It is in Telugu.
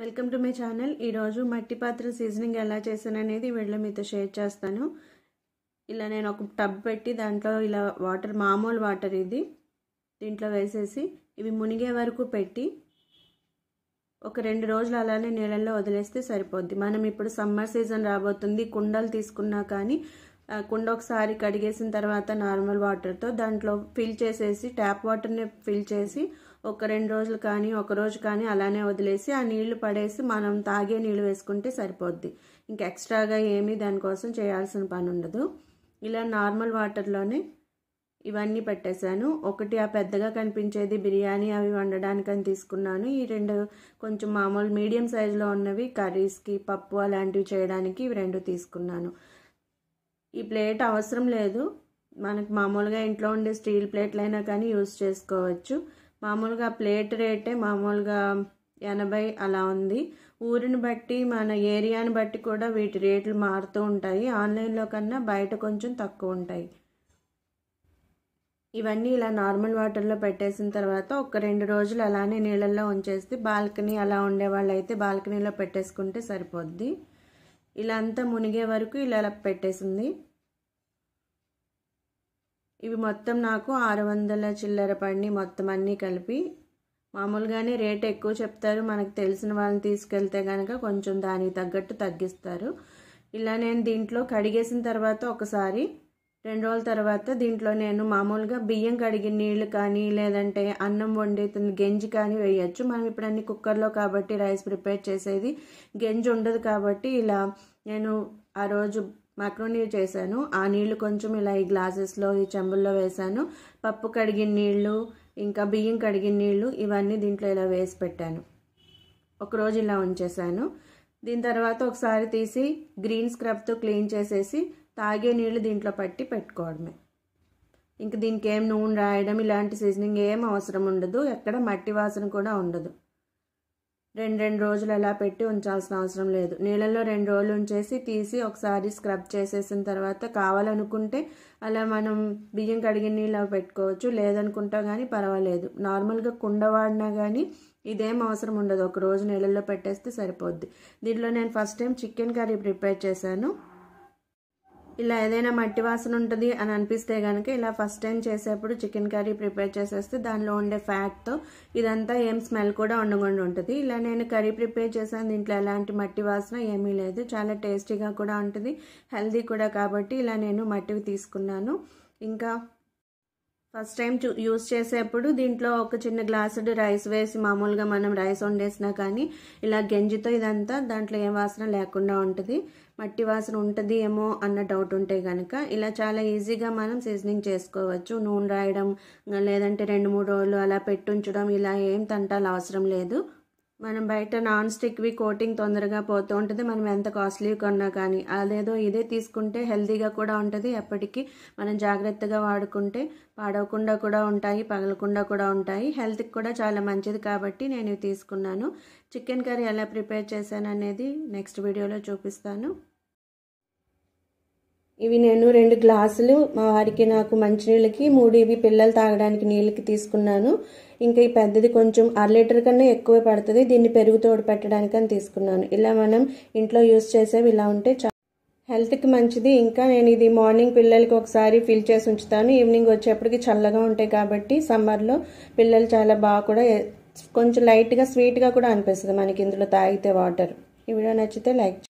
వెల్కమ్ టు మై ఛానల్ ఈరోజు మట్టి పాత్ర సీజనింగ్ ఎలా చేశాను అనేది వీళ్ళ మీతో షేర్ చేస్తాను ఇలా నేను ఒక టబ్ పెట్టి దాంట్లో ఇలా వాటర్ మామూలు వాటర్ ఇది దీంట్లో వేసేసి ఇవి మునిగే వరకు పెట్టి ఒక రెండు రోజులు అలానే నీళ్ళల్లో వదిలేస్తే సరిపోద్ది మనం ఇప్పుడు సమ్మర్ సీజన్ రాబోతుంది కుండలు తీసుకున్నా కానీ కుండ ఒకసారి కడిగేసిన తర్వాత నార్మల్ వాటర్తో దాంట్లో ఫిల్ చేసేసి ట్యాప్ వాటర్ని ఫిల్ చేసి ఒక రెండు రోజులు కానీ ఒక రోజు కానీ అలానే వదిలేసి ఆ నీళ్లు పడేసి మనం తాగే నీళ్ళు వేసుకుంటే సరిపోద్ది ఇంకా ఎక్స్ట్రాగా ఏమీ దానికోసం చేయాల్సిన పని ఉండదు ఇలా నార్మల్ వాటర్లోనే ఇవన్నీ పెట్టేశాను ఒకటి ఆ పెద్దగా కనిపించేది బిర్యానీ అవి వండడానికని తీసుకున్నాను ఈ రెండు కొంచెం మామూలు మీడియం సైజులో ఉన్నవి కర్రీస్కి పప్పు అలాంటివి చేయడానికి ఇవి రెండు తీసుకున్నాను ఈ ప్లేట్ అవసరం లేదు మనకు మామూలుగా ఇంట్లో ఉండే స్టీల్ ప్లేట్లైనా కానీ యూస్ చేసుకోవచ్చు మామూలుగా ప్లేట్ రేటే మామూలుగా ఎనభై అలా ఉంది ఊరిని బట్టి మన ఏరియాని బట్టి కూడా వీటి రేట్లు మారుతూ ఉంటాయి ఆన్లైన్లో కన్నా బయట కొంచెం తక్కువ ఉంటాయి ఇవన్నీ ఇలా నార్మల్ వాటర్లో పెట్టేసిన తర్వాత ఒక రెండు రోజులు అలానే నీళ్ళల్లో ఉంచేస్తే బాల్కనీ అలా ఉండేవాళ్ళు అయితే బాల్కనీలో పెట్టేసుకుంటే సరిపోద్ది ఇలా అంతా మునిగే వరకు ఇలా పెట్టేసింది ఇవి మొత్తం నాకు ఆరు వందల చిల్లర పండి మొత్తం అన్నీ కలిపి మామూలుగానే రేట్ ఎక్కువ చెప్తారు మనకు తెలిసిన వాళ్ళని తీసుకెళ్తే కనుక కొంచెం దానికి తగ్గట్టు తగ్గిస్తారు ఇలా నేను దీంట్లో కడిగేసిన తర్వాత ఒకసారి రెండు రోజుల తర్వాత దీంట్లో నేను మామూలుగా బియ్యం కడిగిన నీళ్ళు కానీ లేదంటే అన్నం వండుతున్న గెంజి కానీ వేయచ్చు మనం ఇప్పుడు అన్ని కుక్కర్లో కాబట్టి రైస్ ప్రిపేర్ చేసేది గెంజి ఉండదు కాబట్టి ఇలా నేను ఆ రోజు నీళ్ళు చేశాను ఆ నీళ్లు కొంచెం ఇలా ఈ గ్లాసెస్లో ఈ చెంబుల్లో వేశాను పప్పు కడిగిన నీళ్లు ఇంకా బియ్యం కడిగిన నీళ్లు ఇవన్నీ దీంట్లో ఇలా వేసి పెట్టాను ఒకరోజు ఇలా ఉంచేసాను దీని తర్వాత ఒకసారి తీసి గ్రీన్ స్క్రబ్తో క్లీన్ చేసేసి తాగే నీళ్లు దీంట్లో పట్టి పెట్టుకోవడమే ఇంక దీనికి ఏం నూనె రాయడం ఇలాంటి సీజనింగ్ ఏం అవసరం ఉండదు ఎక్కడ మట్టి వాసన కూడా ఉండదు రెండు రెండు రోజులు అలా పెట్టి ఉంచాల్సిన అవసరం లేదు నీళ్ళలో రెండు రోజులు ఉంచేసి తీసి ఒకసారి స్క్రబ్ చేసేసిన తర్వాత కావాలనుకుంటే అలా మనం బియ్యం కడిగిన నీళ్ళు పెట్టుకోవచ్చు లేదనుకుంటా కానీ పర్వాలేదు నార్మల్గా కుండ వాడినా కానీ ఇదేం అవసరం ఉండదు ఒక రోజు నీళ్ళల్లో పెట్టేస్తే సరిపోద్ది దీంట్లో నేను first time chicken curry prepare చేశాను ఇలా ఏదైనా మట్టి వాసన ఉంటుంది అని అనిపిస్తే కనుక ఇలా ఫస్ట్ టైం చేసేప్పుడు చికెన్ కర్రీ ప్రిపేర్ చేసేస్తే దానిలో ఉండే ఫ్యాట్తో ఇదంతా ఏం స్మెల్ కూడా ఉండకుండా ఉంటుంది ఇలా నేను కర్రీ ప్రిపేర్ చేసాను దీంట్లో ఎలాంటి మట్టి వాసన ఏమీ లేదు చాలా టేస్టీగా కూడా ఉంటుంది హెల్దీ కూడా కాబట్టి ఇలా నేను మట్టివి తీసుకున్నాను ఇంకా ఫస్ట్ టైం యూస్ చేసేప్పుడు దీంట్లో ఒక చిన్న గ్లాసుడు రైస్ వేసి మామూలుగా మనం రైస్ వండేసినా కానీ ఇలా గెంజితో ఇదంతా దాంట్లో ఏ వాసన లేకుండా ఉంటుంది మట్టి వాసన ఉంటుంది ఏమో అన్న డౌట్ ఉంటే కనుక ఇలా చాలా ఈజీగా మనం సీజనింగ్ చేసుకోవచ్చు నూనె రాయడం లేదంటే రెండు మూడు రోజులు అలా పెట్టుంచడం ఇలా ఏం తంటాలు అవసరం లేదు మనం బయట నాన్ స్టిక్వి కోటింగ్ తొందరగా పోతూ ఉంటుంది మనం ఎంత కాస్ట్లీ కొన్నా కానీ అదేదో ఇదే తీసుకుంటే హెల్తీగా కూడా ఉంటుంది ఎప్పటికీ మనం జాగ్రత్తగా వాడుకుంటే పాడవకుండా కూడా ఉంటాయి పగలకుండా కూడా ఉంటాయి హెల్త్కి కూడా చాలా మంచిది కాబట్టి నేను తీసుకున్నాను చికెన్ కర్రీ ఎలా ప్రిపేర్ చేశాను అనేది నెక్స్ట్ వీడియోలో చూపిస్తాను ఇవి నేను రెండు గ్లాసులు మా వారికి నాకు మంచినీళ్ళకి మూడు ఇవి పిల్లలు తాగడానికి నీళ్ళకి తీసుకున్నాను ఇంకా ఈ పెద్దది కొంచెం అర లీటర్ కన్నా ఎక్కువ పడుతుంది దీన్ని పెరుగు తోడు పెట్టడానికి అని తీసుకున్నాను ఇలా మనం ఇంట్లో యూస్ చేసేవి ఇలా ఉంటే హెల్త్కి మంచిది ఇంకా నేను ఇది మార్నింగ్ పిల్లలకి ఒకసారి ఫిల్ చేసి ఉంచుతాను ఈవినింగ్ వచ్చేప్పటికి చల్లగా ఉంటాయి కాబట్టి సమ్మర్లో పిల్లలు చాలా బాగా కూడా కొంచెం లైట్గా స్వీట్గా కూడా అనిపిస్తుంది మనకి ఇందులో తాగితే వాటర్ ఈ వీడియో నచ్చితే లైక్